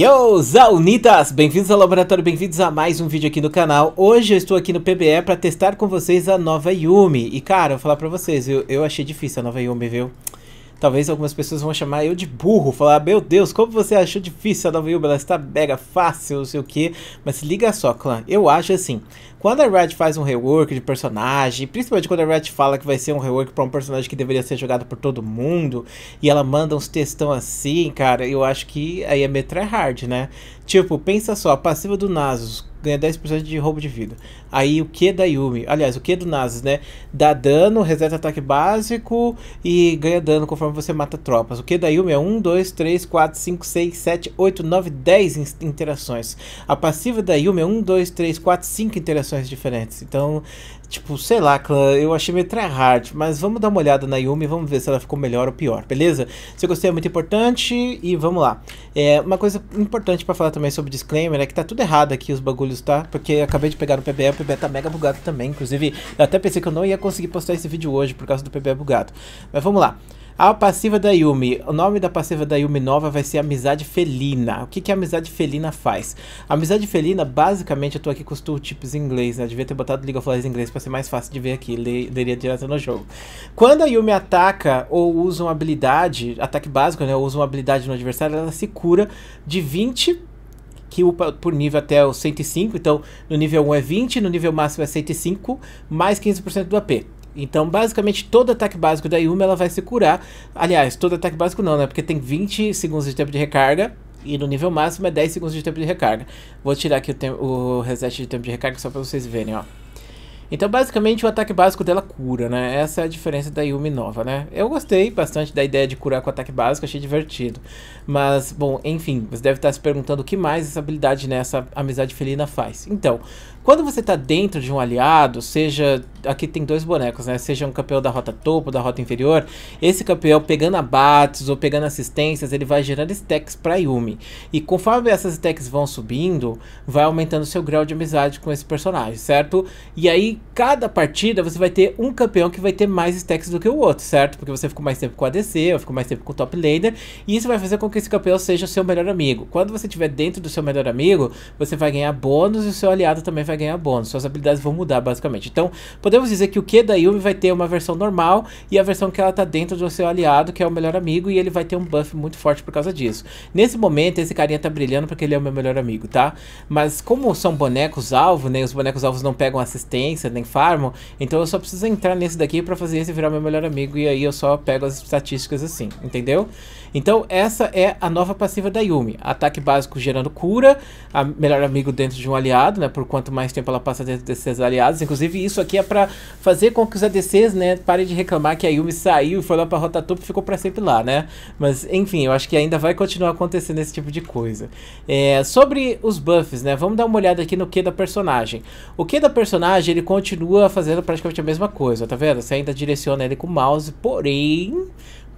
Yo, Zaunitas! Bem-vindos ao laboratório, bem-vindos a mais um vídeo aqui no canal. Hoje eu estou aqui no PBE para testar com vocês a nova Yumi. E cara, eu vou falar pra vocês, eu, eu achei difícil a nova Yumi, viu? Talvez algumas pessoas vão chamar eu de burro, falar: Meu Deus, como você achou difícil a nova Yuba? Ela está mega fácil, não sei o que. Mas se liga só, clã. Eu acho assim: quando a Riot faz um rework de personagem, principalmente quando a Riot fala que vai ser um rework para um personagem que deveria ser jogado por todo mundo, e ela manda uns textão assim, cara, eu acho que aí é metra hard, né? Tipo, pensa só: a passiva do Nasus ganha 10% de roubo de vida. Aí o que da Yumi? Aliás, o que do Nasus, né? Dá dano, reseta ataque básico e ganha dano conforme você mata tropas. O que da Yumi é 1, 2, 3, 4, 5, 6, 7, 8, 9, 10 interações. A passiva da Yumi é 1, 2, 3, 4, 5 interações diferentes. Então, tipo, sei lá, clã, eu achei meio tryhard, mas vamos dar uma olhada na Yumi e vamos ver se ela ficou melhor ou pior, beleza? Se eu gostei é muito importante e vamos lá. É, uma coisa importante para falar também sobre disclaimer é que tá tudo errado aqui os bagulhos tá? Porque acabei de pegar no PBE, o PBE tá mega bugado também. Inclusive, eu até pensei que eu não ia conseguir postar esse vídeo hoje por causa do PBE bugado. Mas vamos lá. A passiva da Yumi. O nome da passiva da Yumi nova vai ser Amizade Felina. O que, que a Amizade Felina faz? A Amizade Felina, basicamente, eu tô aqui com os tooltips em inglês, né? devia ter botado League of Legends em inglês pra ser mais fácil de ver aqui. leria direto no jogo. Quando a Yumi ataca ou usa uma habilidade, ataque básico, né? Ou usa uma habilidade no adversário, ela se cura de 20 que upa por nível até o 105. Então, no nível 1 é 20, no nível máximo é 105, mais 15% do AP. Então, basicamente, todo ataque básico da Yuma ela vai se curar. Aliás, todo ataque básico não, né? Porque tem 20 segundos de tempo de recarga. E no nível máximo é 10 segundos de tempo de recarga. Vou tirar aqui o, o reset de tempo de recarga só para vocês verem, ó. Então, basicamente, o ataque básico dela cura, né? Essa é a diferença da Yumi nova, né? Eu gostei bastante da ideia de curar com ataque básico, achei divertido. Mas, bom, enfim, você deve estar se perguntando o que mais essa habilidade nessa né, amizade felina faz. Então, quando você está dentro de um aliado, seja. Aqui tem dois bonecos, né? Seja um campeão da rota topo, da rota inferior, esse campeão pegando abates ou pegando assistências, ele vai gerando stacks para Yumi. E conforme essas stacks vão subindo, vai aumentando seu grau de amizade com esse personagem, certo? E aí, cada partida, você vai ter um campeão que vai ter mais stacks do que o outro, certo? Porque você ficou mais tempo com a ADC, eu fico mais tempo com o top laner, e isso vai fazer com que esse campeão seja o seu melhor amigo. Quando você estiver dentro do seu melhor amigo, você vai ganhar bônus e o seu aliado também vai ganhar bônus. Suas habilidades vão mudar, basicamente. Então, podemos dizer que o Q da Yumi vai ter uma versão normal e a versão que ela tá dentro do seu aliado, que é o melhor amigo, e ele vai ter um buff muito forte por causa disso. Nesse momento, esse carinha tá brilhando porque ele é o meu melhor amigo, tá? Mas como são bonecos alvo, né? Os bonecos alvos não pegam assistência, nem farmam, então eu só preciso entrar nesse daqui para fazer esse virar meu melhor amigo, e aí eu só pego as estatísticas assim, entendeu? Então, essa é a nova passiva da Yumi. Ataque básico gerando cura, melhor amigo dentro de um aliado, né? Por quanto mais mais tempo ela passa dentro desses aliados. Inclusive, isso aqui é para fazer com que os ADCs, né, parem de reclamar que a Yumi saiu e foi lá pra Rotatop e ficou para sempre lá, né? Mas, enfim, eu acho que ainda vai continuar acontecendo esse tipo de coisa. É, sobre os buffs, né, vamos dar uma olhada aqui no que da personagem. O que da personagem, ele continua fazendo praticamente a mesma coisa, tá vendo? Você ainda direciona ele com o mouse, porém...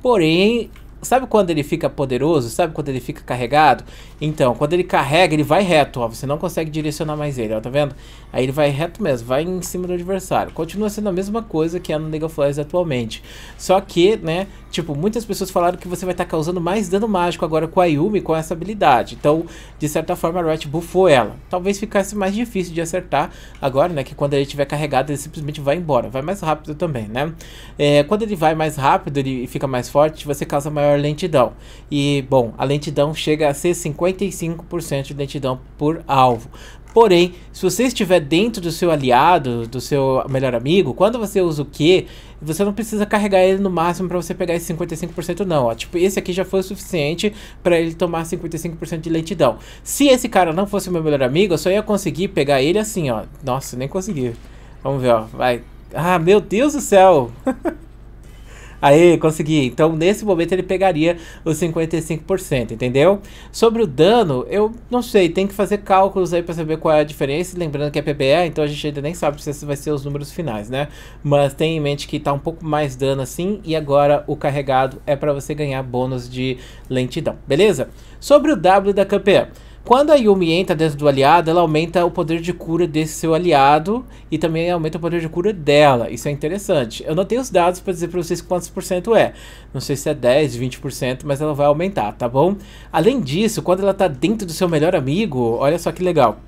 Porém, Sabe quando ele fica poderoso? Sabe quando ele fica carregado? Então, quando ele carrega, ele vai reto, ó. Você não consegue direcionar mais ele, ó, tá vendo? Aí ele vai reto mesmo, vai em cima do adversário. Continua sendo a mesma coisa que é no League of Legends atualmente. Só que, né, tipo, muitas pessoas falaram que você vai estar tá causando mais dano mágico agora com a Yumi com essa habilidade. Então, de certa forma, a Riot buffou ela. Talvez ficasse mais difícil de acertar agora, né, que quando ele estiver carregado, ele simplesmente vai embora. Vai mais rápido também, né? É, quando ele vai mais rápido, ele fica mais forte, você causa maior lentidão. E, bom, a lentidão chega a ser 55% de lentidão por alvo. Porém, se você estiver dentro do seu aliado, do seu melhor amigo, quando você usa o Q, você não precisa carregar ele no máximo para você pegar esse 55% não, ó. Tipo, esse aqui já foi o suficiente para ele tomar 55% de lentidão. Se esse cara não fosse meu melhor amigo, eu só ia conseguir pegar ele assim, ó. Nossa, nem consegui. Vamos ver, ó. Vai. Ah, meu Deus do céu. Aí, consegui. Então, nesse momento, ele pegaria os 55%, entendeu? Sobre o dano, eu não sei, tem que fazer cálculos aí para saber qual é a diferença. Lembrando que é PBE, então a gente ainda nem sabe se vai ser os números finais, né? Mas tem em mente que tá um pouco mais dano assim, e agora o carregado é para você ganhar bônus de lentidão, beleza? Sobre o W da campeã. Quando a Yumi entra dentro do aliado, ela aumenta o poder de cura desse seu aliado e também aumenta o poder de cura dela. Isso é interessante. Eu não tenho os dados para dizer para vocês quantos por cento é. Não sei se é 10, 20%, mas ela vai aumentar, tá bom? Além disso, quando ela tá dentro do seu melhor amigo, olha só que legal.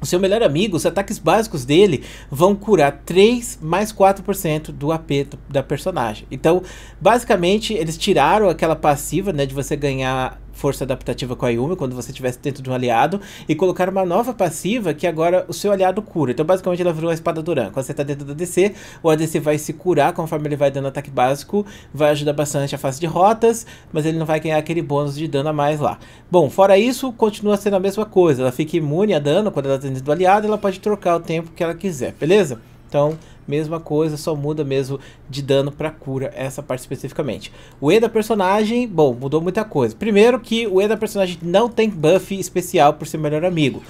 O seu melhor amigo, os ataques básicos dele vão curar 3 mais 4% do AP da personagem. Então, basicamente, eles tiraram aquela passiva, né, de você ganhar força adaptativa com a Yumi, quando você estivesse dentro de um aliado, e colocar uma nova passiva que agora o seu aliado cura. Então, basicamente, ela virou a espada Duran. Quando você está dentro do adc o ADC vai se curar conforme ele vai dando ataque básico, vai ajudar bastante a fase de rotas, mas ele não vai ganhar aquele bônus de dano a mais lá. Bom, fora isso, continua sendo a mesma coisa. Ela fica imune a dano quando ela está dentro do aliado, ela pode trocar o tempo que ela quiser, beleza? Então, mesma coisa, só muda mesmo de dano para cura, essa parte especificamente. O E da personagem, bom, mudou muita coisa. Primeiro que o E da personagem não tem buff especial por ser melhor amigo.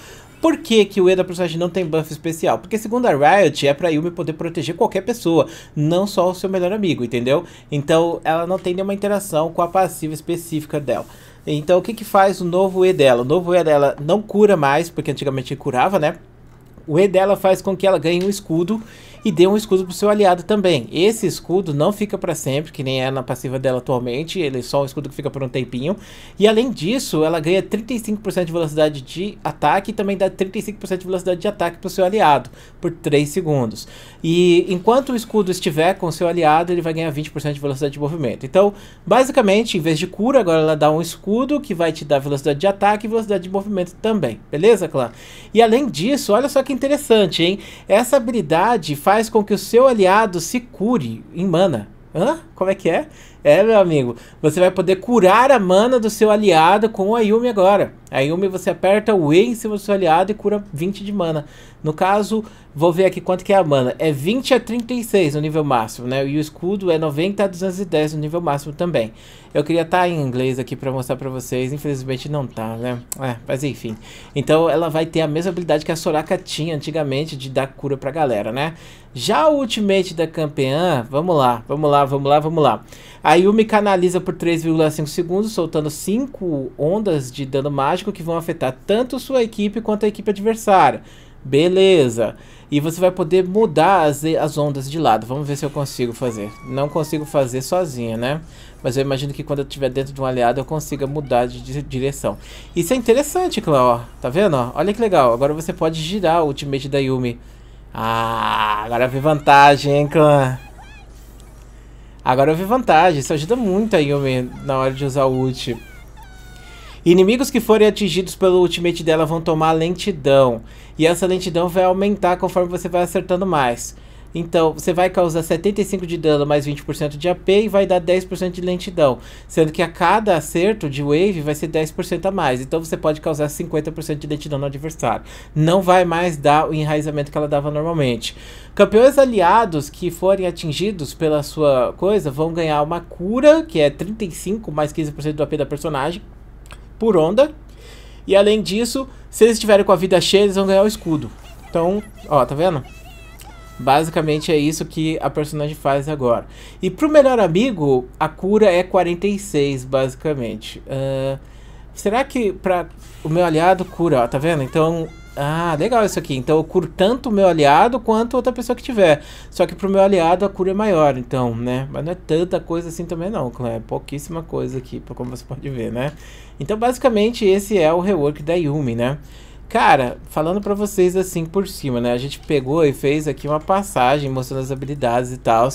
Por que, que o E da personagem não tem buff especial? Porque segundo a Riot, é pra Yumi poder proteger qualquer pessoa, não só o seu melhor amigo, entendeu? Então ela não tem nenhuma interação com a passiva específica dela. Então o que que faz o novo E dela? O novo E dela não cura mais, porque antigamente curava, né? O E dela faz com que ela ganhe um escudo e dê um escudo pro seu aliado também. Esse escudo não fica para sempre, que nem é na passiva dela atualmente, ele é só um escudo que fica por um tempinho. E além disso, ela ganha 35% de velocidade de ataque e também dá 35% de velocidade de ataque pro seu aliado por 3 segundos. E enquanto o escudo estiver com o seu aliado, ele vai ganhar 20% de velocidade de movimento. Então, basicamente, em vez de cura, agora ela dá um escudo que vai te dar velocidade de ataque e velocidade de movimento também. Beleza, clã? E além disso, olha só que interessante, hein? Essa habilidade faz faz com que o seu aliado se cure em mana. Hã? Como é que é? É, meu amigo, você vai poder curar a mana do seu aliado com a Yumi agora. A Yumi você aperta o E em cima do seu aliado e cura 20 de mana. No caso, vou ver aqui quanto que é a mana. É 20 a 36 no nível máximo, né? E o escudo é 90 a 210 no nível máximo também. Eu queria estar tá em inglês aqui para mostrar para vocês, infelizmente não tá, né? É, mas enfim. Então ela vai ter a mesma habilidade que a Soraka tinha antigamente de dar cura pra galera, né? Já o ultimate da campeã, vamos lá, vamos lá, vamos lá, vamos lá. A Yumi canaliza por 3,5 segundos, soltando 5 ondas de dano mágico que vão afetar tanto sua equipe quanto a equipe adversária. Beleza. E você vai poder mudar as, as ondas de lado. Vamos ver se eu consigo fazer. Não consigo fazer sozinha, né? Mas eu imagino que quando eu estiver dentro de um aliado eu consiga mudar de direção. Isso é interessante, Clã. Ó, Tá vendo? Olha que legal. Agora você pode girar o ultimate da Yumi. Ah, agora vem vantagem, hein, Agora eu vi vantagem, isso ajuda muito a Yumi na hora de usar o ult. Inimigos que forem atingidos pelo ultimate dela vão tomar lentidão, e essa lentidão vai aumentar conforme você vai acertando mais. Então, você vai causar 75 de dano mais 20% de AP e vai dar 10% de lentidão. Sendo que a cada acerto de wave vai ser 10% a mais. Então, você pode causar 50% de lentidão no adversário. Não vai mais dar o enraizamento que ela dava normalmente. Campeões aliados que forem atingidos pela sua coisa vão ganhar uma cura, que é 35 mais 15% do AP da personagem, por onda. E além disso, se eles estiverem com a vida cheia, eles vão ganhar o escudo. Então, ó, tá vendo? Basicamente é isso que a personagem faz agora. E pro melhor amigo, a cura é 46, basicamente. Uh, será que para o meu aliado cura? Ó, tá vendo? Então. Ah, legal isso aqui. Então eu curo tanto o meu aliado quanto outra pessoa que tiver. Só que pro meu aliado a cura é maior, então, né? Mas não é tanta coisa assim também, não, É pouquíssima coisa aqui, como você pode ver, né? Então, basicamente, esse é o rework da Yumi, né? Cara, falando para vocês assim por cima, né? A gente pegou e fez aqui uma passagem mostrando as habilidades e tal.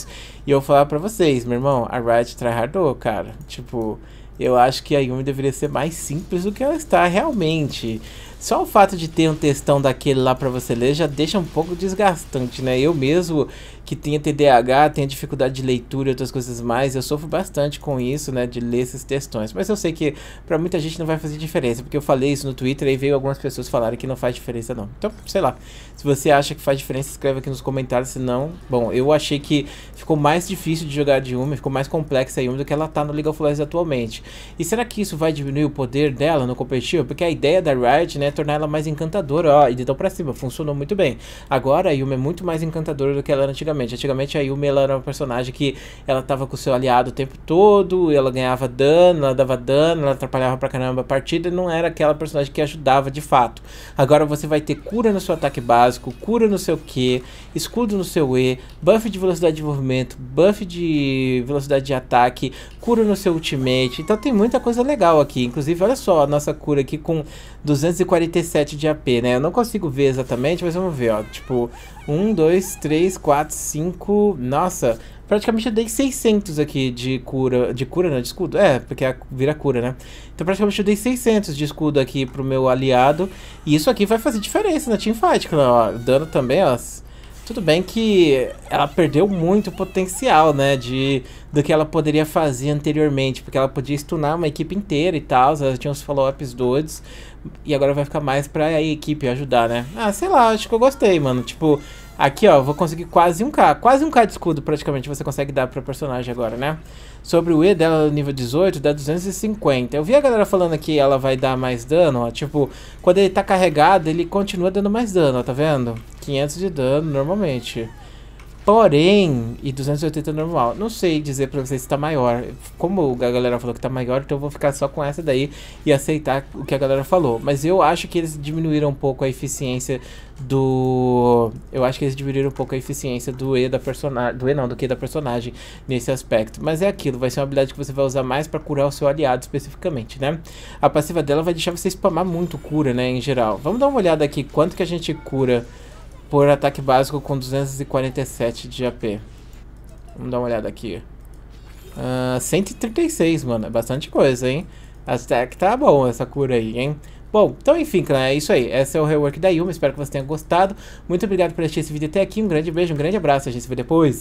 E eu vou falar para vocês, meu irmão, a Riot tryhardou, cara. Tipo, eu acho que a Yumi deveria ser mais simples do que ela está realmente. Só o fato de ter um textão daquele lá para você ler já deixa um pouco desgastante, né? Eu mesmo que tenha TDAH, tenha dificuldade de leitura e outras coisas mais, eu sofro bastante com isso, né, de ler esses textões. Mas eu sei que para muita gente não vai fazer diferença, porque eu falei isso no Twitter e veio algumas pessoas falarem que não faz diferença não. Então, sei lá. Se você acha que faz diferença, escreve aqui nos comentários, se não, bom, eu achei que ficou mais difícil de jogar de uma, ficou mais complexa a uma do que ela tá no League of Legends atualmente. E será que isso vai diminuir o poder dela no competitivo? Porque a ideia da Riot, né, tornar ela mais encantadora. Ó, e de tão pra cima, funcionou muito bem. Agora a Yumi é muito mais encantadora do que ela era antigamente. Antigamente a Yumi ela era uma personagem que ela tava com seu aliado o tempo todo, ela ganhava dano, ela dava dano, ela atrapalhava pra caramba a partida, não era aquela personagem que ajudava de fato. Agora você vai ter cura no seu ataque básico, cura no seu Q, escudo no seu E, buff de velocidade de movimento, buff de velocidade de ataque, cura no seu ultimate. Então tem muita coisa legal aqui. Inclusive, olha só a nossa cura aqui com 240 47 de AP, né? Eu não consigo ver exatamente, mas vamos ver, ó. Tipo, 1, 2, 3, 4, 5... Nossa, praticamente eu dei 600 aqui de cura... De cura, não, de escudo. É, porque é, vira cura, né? Então praticamente eu dei 600 de escudo aqui pro meu aliado. E isso aqui vai fazer diferença na teamfight, claro. Né? Ó, dano também, ó... Tudo bem que ela perdeu muito potencial, né? De, do que ela poderia fazer anteriormente. Porque ela podia stunar uma equipe inteira e tal. Ela tinha uns follow-ups doidos. E agora vai ficar mais pra a equipe ajudar, né? Ah, sei lá, acho que eu gostei, mano. Tipo, Aqui, ó, vou conseguir quase 1k. Quase 1k de escudo, praticamente, você consegue dar pra personagem agora, né? Sobre o E dela, é nível 18, dá 250. Eu vi a galera falando aqui, ela vai dar mais dano, ó. Tipo, quando ele tá carregado, ele continua dando mais dano, ó, tá vendo? 500 de dano, normalmente. Porém, e 280 normal. Não sei dizer pra vocês se tá maior. Como a galera falou que tá maior, então eu vou ficar só com essa daí e aceitar o que a galera falou. Mas eu acho que eles diminuíram um pouco a eficiência do. Eu acho que eles diminuíram um pouco a eficiência do E da personagem. Do E não, do que da personagem nesse aspecto. Mas é aquilo, vai ser uma habilidade que você vai usar mais para curar o seu aliado especificamente, né? A passiva dela vai deixar você spamar muito cura, né? Em geral. Vamos dar uma olhada aqui quanto que a gente cura por ataque básico com 247 de AP. Vamos dar uma olhada aqui. Uh, ah, 136, mano. É bastante coisa, hein? Até que tá bom essa cura aí, hein? Bom, então enfim, é isso aí. Esse é o rework da Yuma. Espero que você tenha gostado. Muito obrigado por assistir esse vídeo até aqui. Um grande beijo, um grande abraço. A gente se vê depois.